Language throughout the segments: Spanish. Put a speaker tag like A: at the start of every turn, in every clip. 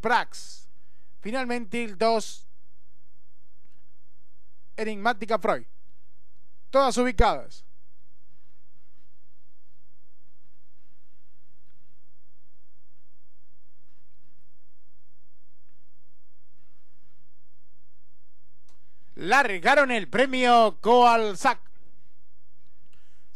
A: ...Prax, Finalmente el 2, Enigmática Freud. Todas ubicadas. Largaron el premio SAC.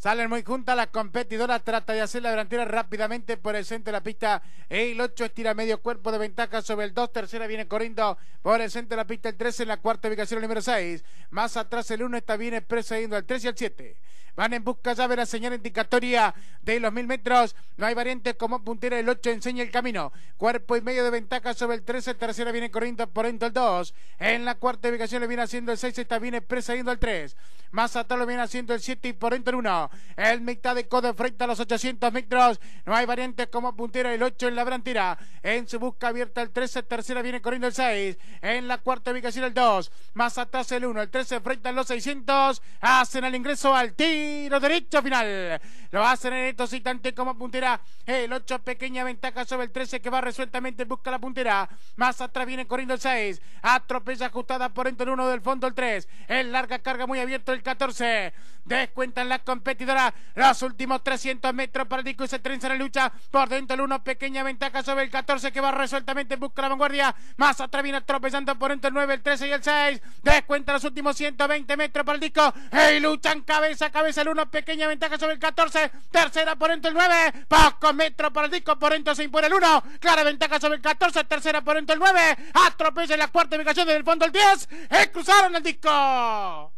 A: Salen muy juntas las competidoras, trata de hacer la delantera rápidamente por el centro de la pista. El 8 estira medio cuerpo de ventaja sobre el 2. Tercera viene corriendo por el centro de la pista el 13 en la cuarta ubicación el número 6. Más atrás el 1 está bien expresa yendo al 3 y al 7. Van en busca ya de la señal indicatoria de los mil metros. No hay variantes como puntera. El 8 enseña el camino. Cuerpo y medio de ventaja sobre el 13. Tercera viene corriendo por dentro el 2. En la cuarta ubicación le viene haciendo el 6. Está bien expresa yendo al 3. Más atrás lo viene haciendo el 7 y por dentro el 1. El mitad de codo frente a los 800 metros. No hay variantes como puntera el 8 en la tira, En su busca abierta el 13. Tercera viene corriendo el 6. En la cuarta ubicación el 2. Más atrás el 1. El 13 frente a los 600. Hacen el ingreso al tiro derecho final. Lo hacen en estos instantes como puntera. El 8 pequeña ventaja sobre el 13 que va resueltamente busca la puntera. Más atrás viene corriendo el 6. Atropella ajustada por dentro el 1 del fondo el 3. El larga carga muy abierto el 14. Descuentan las competidoras. Los últimos 300 metros para Dico y se trenza la lucha. Por dentro el 1, pequeña ventaja sobre el 14 que va resueltamente en busca de la vanguardia. Más atrás viene tropezando por entre el 9, el 13 y el 6. Descuentan los últimos 120 metros para el disco. Y luchan cabeza a cabeza el 1, pequeña ventaja sobre el 14. Tercera por dentro el 9. Pocos metros para el disco. Por dentro se impone el 1. Clara ventaja sobre el 14. Tercera por dentro el 9. Atropella la cuarta ubicación desde fondo el 10. Y cruzaron el disco.